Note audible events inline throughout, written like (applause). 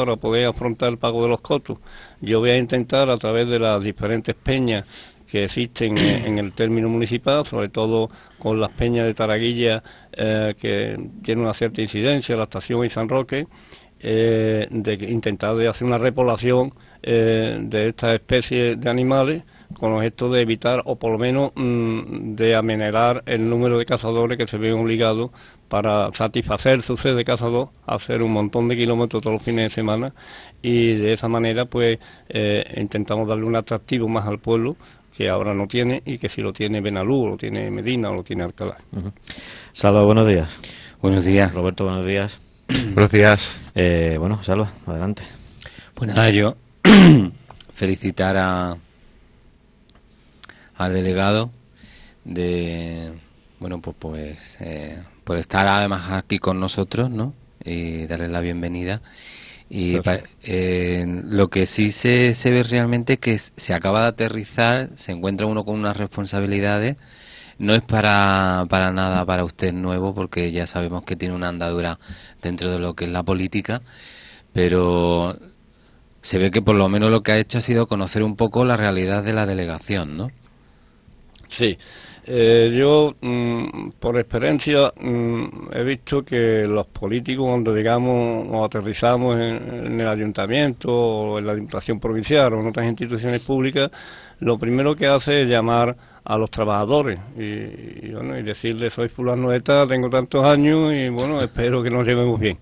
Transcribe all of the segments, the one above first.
para poder afrontar el pago de los cotos... Yo voy a intentar a través de las diferentes peñas que existen en el término municipal, sobre todo con las peñas de Taraguilla, eh, que tiene una cierta incidencia, la estación y San Roque, eh, de intentar hacer una repoblación eh, de estas especies de animales con objeto de evitar o por lo menos mm, de amenerar el número de cazadores que se ven obligados para satisfacer su sed de cazador, hacer un montón de kilómetros todos los fines de semana y de esa manera pues eh, intentamos darle un atractivo más al pueblo que ahora no tiene y que si lo tiene Benalú, o lo tiene Medina o lo tiene Alcalá. Salva, buenos días. Buenos días. Roberto, buenos días. (clears throat) buenos días. Eh, bueno, Salva, adelante. Bueno, nada, yo (clears throat) felicitar a, al delegado de bueno, pues, pues eh, por estar además aquí con nosotros, ¿no? Y darles la bienvenida. Y eh, lo que sí se, se ve realmente que se acaba de aterrizar, se encuentra uno con unas responsabilidades. No es para, para nada para usted nuevo, porque ya sabemos que tiene una andadura dentro de lo que es la política, pero se ve que por lo menos lo que ha hecho ha sido conocer un poco la realidad de la delegación, ¿no? Sí. Eh, yo, mm, por experiencia, mm, he visto que los políticos, cuando llegamos o aterrizamos en, el ayuntamiento o en la diputación provincial o en otras instituciones públicas, lo primero que hace es llamar a los trabajadores y, bueno, y decirles soy fulano de tal, tengo tantos años y bueno, espero que nos llevemos bien.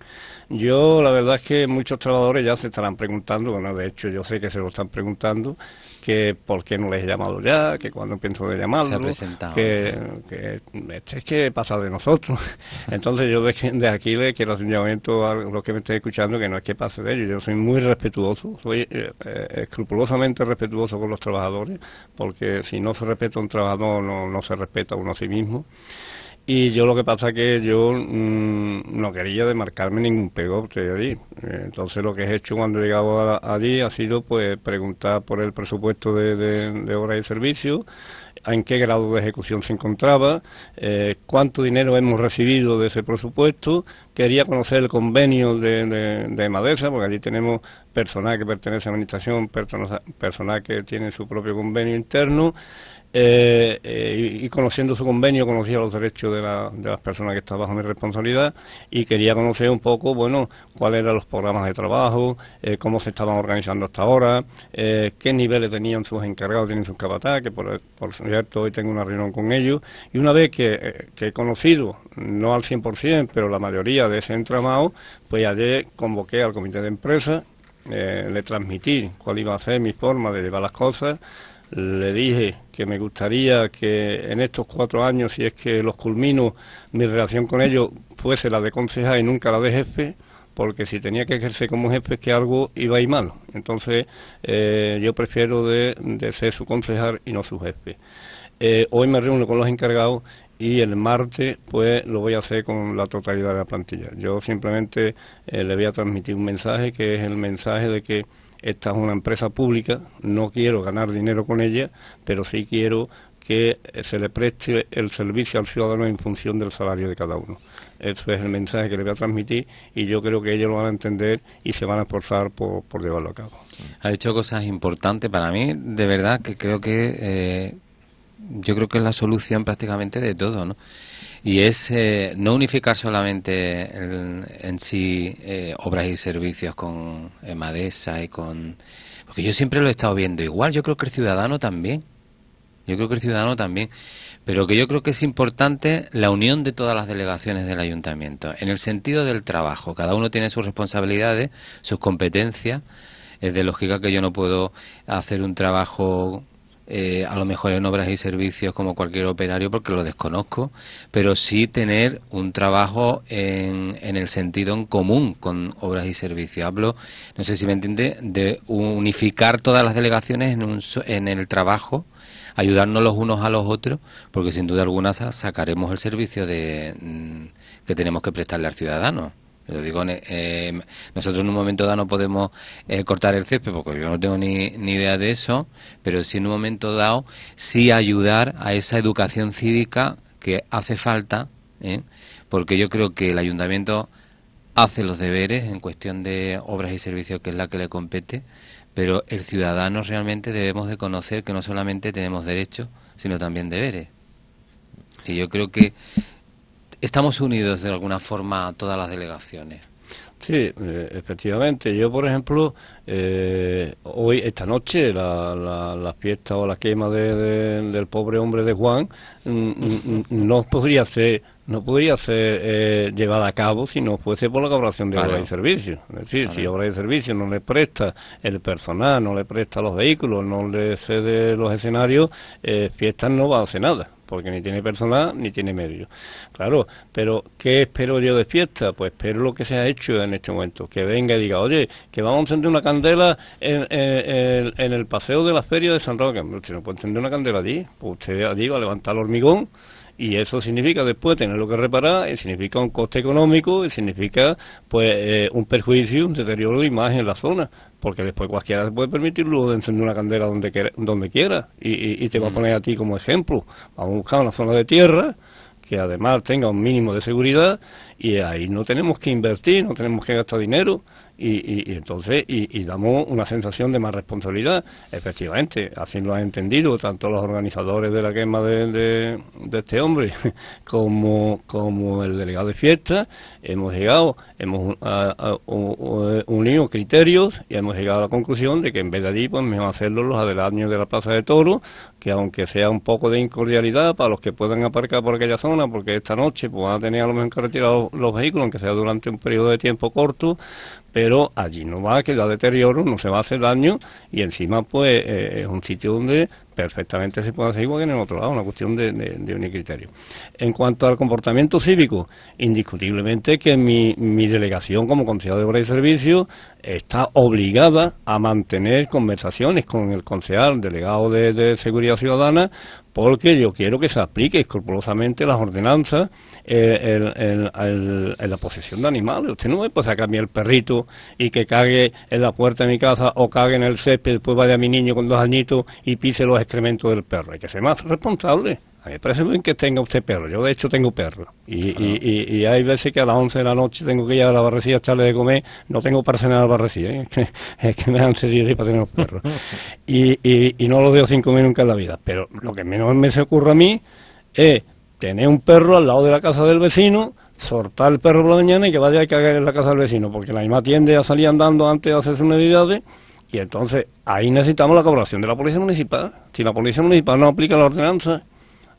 Yo, la verdad es que muchos trabajadores ya se estarán preguntando, bueno, de hecho yo sé que se lo están preguntando, que por qué no les he llamado ya, que cuando pienso de llamarlos, que, que este es que pasa de nosotros. (laughs) Entonces yo de, aquí le quiero hacer un llamamiento a los que me estén escuchando, que no es que pase de ellos, yo soy muy respetuoso, soy eh, eh, escrupulosamente respetuoso con los trabajadores, porque si no se respeta un trabajador, no, no se respeta uno a sí mismo. Y yo lo que pasa que yo mm, no quería demarcarme ningún pegote allí. Entonces lo que he hecho cuando he llegado allí ha sido pues preguntar por el presupuesto de, de, de y servicios, en qué grado de ejecución se encontraba, eh, cuánto dinero hemos recibido de ese presupuesto, quería conocer el convenio de, Madesa, porque allí tenemos personal que pertenece a la administración, personal que tiene su propio convenio interno. Eh, eh, y conociendo su convenio conocía los derechos de, las personas que estaban bajo mi responsabilidad y quería conocer un poco, bueno, cuáles eran los programas de trabajo, eh, cómo se estaban organizando hasta ahora, qué niveles tenían sus encargados, tienen sus capataz, que por, cierto hoy tengo una reunión con ellos. Y una vez que, que he conocido, no al 100%, pero la mayoría de ese entramado, pues ayer convoqué al comité de empresa, le transmití cuál iba a ser mi forma de llevar las cosas, le dije que me gustaría que en estos cuatro años, si es que los culmino, mi relación con ellos fuese la de concejal y nunca la de jefe, porque si tenía que ejercer como jefe es que algo iba a ir malo. Entonces eh, yo prefiero de, de, ser su concejal y no su jefe. Eh, hoy me reúno con los encargados y el martes pues lo voy a hacer con la totalidad de la plantilla. Yo simplemente eh, le voy a transmitir un mensaje que es el mensaje de que esta es una empresa pública, no quiero ganar dinero con ella, pero sí quiero que eh, se le preste el servicio al ciudadano en función del salario de cada uno. Eso es el mensaje que le voy a transmitir y yo creo que ellos lo van a entender y se van a esforzar por, por llevarlo a cabo. Ha dicho cosas importantes para mí, de verdad que creo que eh, yo creo que es la solución prácticamente de todo, ¿no? y es eh, no unificar solamente en sí eh, obras y servicios con eh, Madesa y con... Porque yo siempre lo he estado viendo igual, yo creo que el ciudadano también. Yo creo que el ciudadano también. Pero que yo creo que es importante la unión de todas las delegaciones del ayuntamiento, en el sentido del trabajo. Cada uno tiene sus responsabilidades, sus competencias. Es de lógica que yo no puedo hacer un trabajo eh, a lo mejor en obras y servicios como cualquier operario porque lo desconozco, pero sí tener un trabajo en, el sentido en común con obras y servicios. Hablo, no sé si me entiende, de unificar todas las delegaciones en, un, en el trabajo ayudarnos los unos a los otros, porque sin duda alguna sacaremos el servicio de, mm, que tenemos que prestarle al ciudadano digo, eh, nosotros en un momento dado no podemos eh, cortar el césped, porque yo no tengo ni, ni, idea de eso, pero sí en un momento dado sí ayudar a esa educación cívica que hace falta, ¿eh? porque yo creo que el ayuntamiento hace los deberes en cuestión de obras y servicios, que es la que le compete, pero el ciudadano realmente debemos de conocer que no solamente tenemos derechos, sino también deberes. Y yo creo que estamos unidos de alguna forma a todas las delegaciones. Sí, eh, efectivamente. Yo, por ejemplo, eh, hoy, esta noche, la, la, fiesta o la quema del pobre hombre de Juan mm, mm, no podría ser no podría ser eh, llevada a cabo si no fuese por la colaboración de obra obras y servicios. Es decir, si obra y servicio no le presta el personal, no le presta los vehículos, no le cede los escenarios, eh, fiestas no va a hacer nada porque ni tiene personal ni tiene medio. Claro, pero ¿qué espero yo de fiesta? Pues espero lo que se ha hecho en este momento, que venga y diga, oye, que vamos a encender una candela en, en, el paseo de la feria de San Roque. si no puede encender una candela allí, pues usted allí va a levantar el hormigón y eso significa después tenerlo que reparar, eh, significa un coste económico, eh, significa pues eh, un perjuicio, un deterioro de imagen en la zona, porque después cualquiera se puede permitir luego de encender una candela donde quiera, donde quiera y, te va a mm. poner a ti como ejemplo. Vamos a buscar una zona de tierra que además tenga un mínimo de seguridad y ahí no tenemos que invertir, no tenemos que gastar dinero y, entonces y, damos una sensación de más responsabilidad. Efectivamente, así lo han entendido tanto los organizadores de la quema de, este hombre (laughs) como, como el delegado de fiesta. Hemos llegado, hemos uh, uh, unido criterios y hemos llegado a la conclusión de que en vez de allí, pues mejor hacerlo los adelantos de la Plaza de Toro, que aunque sea un poco de incordialidad para los que puedan aparcar por aquella zona, porque esta noche pues, van a tener a los retirados los vehículos, aunque sea durante un periodo de tiempo corto, pero allí no va a quedar deterioro, no se va a hacer daño y encima pues eh, es un sitio donde perfectamente se puede hacer igual que en el otro lado, una cuestión de, un criterio. En cuanto al comportamiento cívico, indiscutiblemente que mi, delegación como concejal de Obras y Servicios está obligada a mantener conversaciones con el concejal delegado de, Seguridad Ciudadana porque yo quiero que se aplique escrupulosamente las ordenanzas en la posesión de animales. Usted no me puede sacar a mí el perrito y que cague en la puerta de mi casa o cague en el césped, después vaya mi niño con dos añitos y pise los incremento del perro. Hay que ser más responsable. A mí me parece bien que tenga usted perro. Yo, de hecho, tengo perro. Y, hay veces que a las 11 de la noche tengo que ir a la barrecilla a echarle de comer. No tengo para cenar a la barrecilla Es, ¿eh? (laughs) que, es, que, me dan para tener los perros. (laughs) y, no los veo sin comer nunca en la vida. Pero lo que menos me se ocurre a mí es tener un perro al lado de la casa del vecino soltar el perro por la mañana y que vaya a cagar en la casa del vecino, porque la misma tiende a salir andando antes de hacer sus necesidades y entonces ahí necesitamos la colaboración de la Policía Municipal. Si la Policía Municipal no aplica la ordenanza,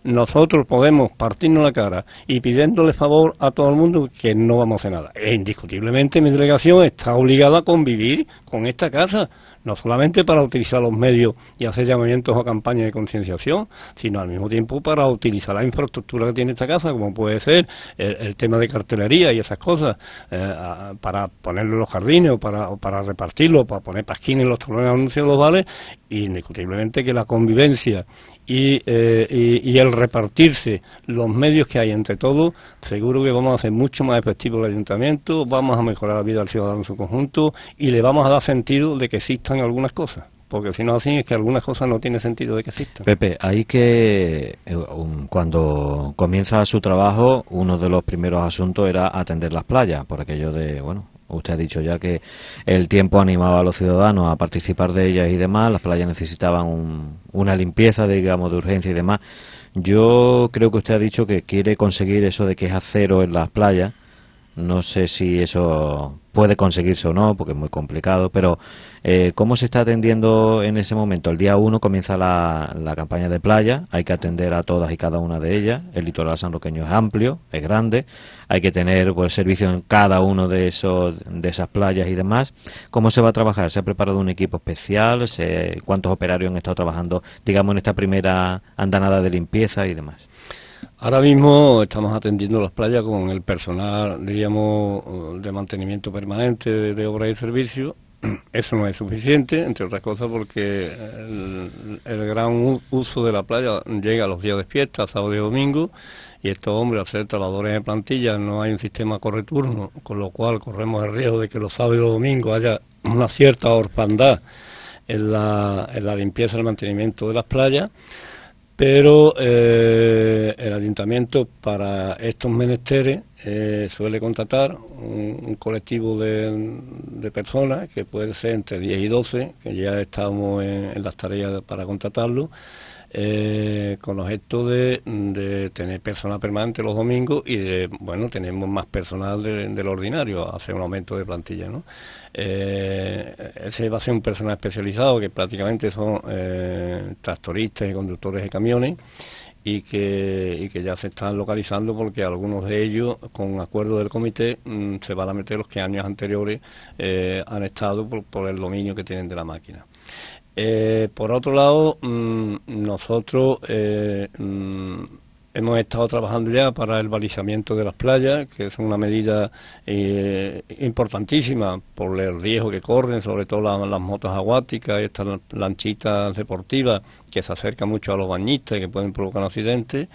nosotros podemos partirnos la cara y pidiéndole favor a todo el mundo que no vamos a hacer nada. E indiscutiblemente mi delegación está obligada a convivir con esta casa no solamente para utilizar los medios y hacer llamamientos o campañas de concienciación, sino al mismo tiempo para utilizar la infraestructura que tiene esta casa, como puede ser el, tema de cartelería y esas cosas, eh, para ponerle los jardines o para, para repartirlo, para poner pasquines en los talones de anuncios de los vales, indiscutiblemente que la convivencia eh, y, y, el repartirse los medios que hay entre todos, seguro que vamos a hacer mucho más efectivo el ayuntamiento, vamos a mejorar la vida del ciudadano en su conjunto y le vamos a dar sentido de que existe algunas cosas. Porque si no así, es que algunas cosas no tiene sentido de que existan. Pepe, ahí que eh, cuando comienza su trabajo, uno de los primeros asuntos era atender las playas, por aquello de, bueno, Usted ha dicho ya que el tiempo animaba a los ciudadanos a participar de ellas y demás. Las playas necesitaban una limpieza, digamos, de urgencia y demás. Yo creo que usted ha dicho que quiere conseguir eso de que es acero en las playas no sé si eso puede conseguirse o no, porque es muy complicado, pero eh, ¿cómo se está atendiendo en ese momento? El día 1 comienza la, la, campaña de playa, hay que atender a todas y cada una de ellas, el litoral sanroqueño es amplio, es grande, hay que tener pues, servicio en cada uno de, esos, de esas playas y demás. ¿Cómo se va a trabajar? ¿Se ha preparado un equipo especial? ¿Cuántos operarios han estado trabajando, digamos, en esta primera andanada de limpieza y demás? Ahora mismo estamos atendiendo las playas con el personal, diríamos, de mantenimiento permanente de, obra y servicio. (clears throat) Eso no es suficiente, entre otras cosas porque el, gran uso de la playa llega a los días de fiesta, sábado y domingo, y estos hombres, al ser trabajadores de plantilla, no hay un sistema correturno, con lo cual corremos el riesgo de que los sábados y domingos haya una cierta orfandad en la, en la limpieza y el mantenimiento de las playas pero eh, el ayuntamiento para estos menesteres eh, suele contratar un, colectivo de, de, personas, que puede ser entre 10 y 12, que ya estamos en, las tareas para contratarlo, eh, con objeto de, de, tener personal permanente los domingos y de, bueno, tenemos más personal del ordinario, hacer un aumento de plantilla, ¿no? Eh, ese va a ser un personal especializado que prácticamente son tractoristas y conductores de camiones y que, y que ya se están localizando porque algunos de ellos, con acuerdo del comité, mm, se van a meter los que años anteriores eh, han estado por, el dominio que tienen de la máquina. Eh, por otro lado, mm, nosotros eh, mm, Hemos estado trabajando ya para el balizamiento de las playas, que es una medida eh, importantísima por el riesgo que corren, sobre todo las motos acuáticas, estas lanchitas deportivas que se acercan mucho a los bañistas y que pueden provocar accidentes.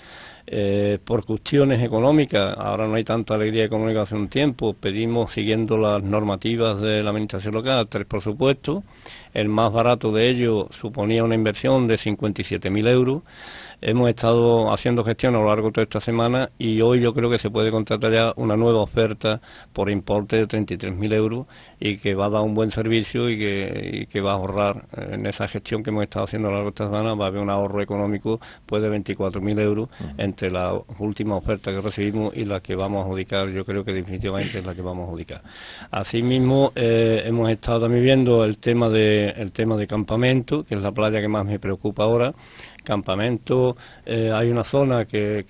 Eh, por cuestiones económicas, ahora no hay tanta alegría económica hace un tiempo, pedimos, siguiendo las normativas de la Administración local, tres por supuesto El más barato de ellos suponía una inversión de 57.000 euros. Hemos estado haciendo gestión a lo largo de toda esta semana y hoy yo creo que se puede contratar ya una nueva oferta por importe de 33.000 euros y que va a dar un buen servicio y que, va a ahorrar. En esa gestión que hemos estado haciendo a lo largo de esta semana va a haber un ahorro económico pues, de 24.000 euros. en la última oferta que recibimos y la que vamos a adjudicar, yo creo que definitivamente es la que vamos a adjudicar. Asimismo, eh, hemos estado también viendo el tema, de, el tema de campamento, que es la playa que más me preocupa ahora. Campamento, eh, hay una zona que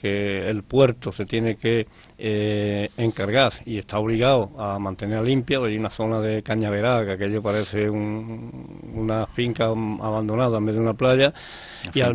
el puerto se tiene que eh, encargar y está obligado a mantener limpia, pues, hay una zona de cañaveral, que aquello parece una finca abandonada en vez de una playa. y al,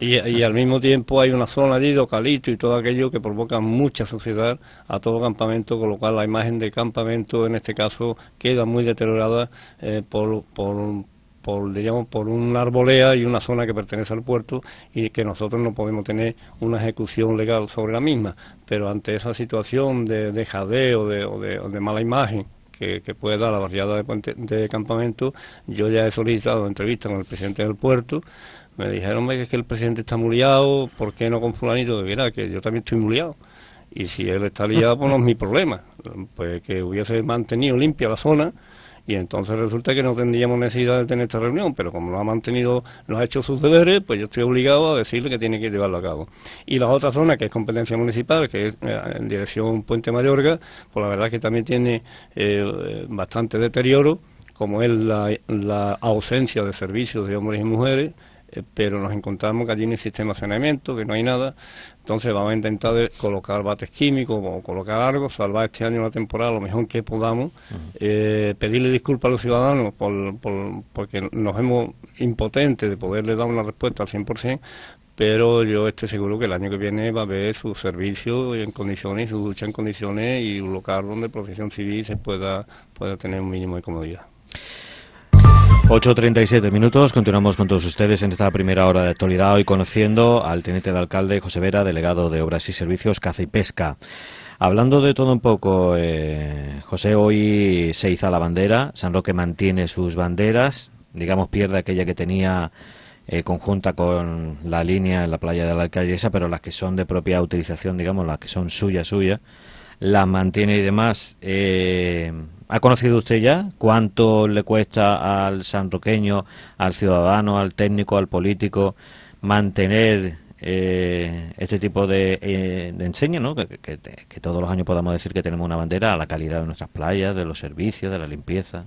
y, y al (laughs) mismo tiempo hay una zona allí de hidrocalito... y todo aquello que provoca mucha suciedad a todo campamento, con lo cual la imagen de campamento en este caso queda muy deteriorada eh, por, por por, digamos, por una arbolea y una zona que pertenece al puerto y que nosotros no podemos tener una ejecución legal sobre la misma pero ante esa situación de, jadeo de, o, de, mala imagen que, que, puede dar la barriada de, de, campamento. Yo ya he solicitado entrevista con el presidente del puerto. Me dijeron que, que el presidente está muliado, ¿por qué no con fulanito? De verdad, que yo también estoy muliado. Y si él está liado, pues no es mi problema. Pues que hubiese mantenido limpia la zona y entonces resulta que no tendríamos necesidad de tener esta reunión, pero como no ha mantenido, no ha hecho sus deberes, pues yo estoy obligado a decirle que tiene que llevarlo a cabo. Y la otra zona, que es competencia municipal, que es eh, en dirección Puente Mayorga, pues la verdad que también tiene eh, bastante deterioro, como es la ausencia de servicios de hombres y mujeres, eh, pero nos encontramos que allí no hay sistema de saneamiento, que no hay nada, entonces vamos a intentar colocar bates químicos o colocar algo, salvar este año la temporada lo mejor que podamos, eh, pedirle disculpas a los ciudadanos por, porque nos hemos impotente de poderle dar una respuesta al 100%, pero yo estoy seguro que el año que viene va a haber su servicio en condiciones, su ducha en condiciones y un local donde profesión civil se pueda, pueda tener un mínimo de comodidad. 8.37 minutos, continuamos con todos ustedes en esta primera hora de actualidad, hoy conociendo al teniente de alcalde José Vera, delegado de Obras y Servicios, Caza y Pesca. Hablando de todo un poco, eh, José, hoy se hizo la bandera, San Roque mantiene sus banderas, digamos pierde aquella que tenía eh, conjunta con la línea en la playa de la alcaldesa, pero las que son de propia utilización, digamos, las que son suya, suya, las mantiene y demás. Eh, ¿Ha conocido usted ya cuánto le cuesta al sanroqueño, al ciudadano, al técnico, al político mantener eh, este tipo de, eh, enseño, ¿no? que, que, todos los años podamos decir que tenemos una bandera a la calidad de nuestras playas, de los servicios, de la limpieza.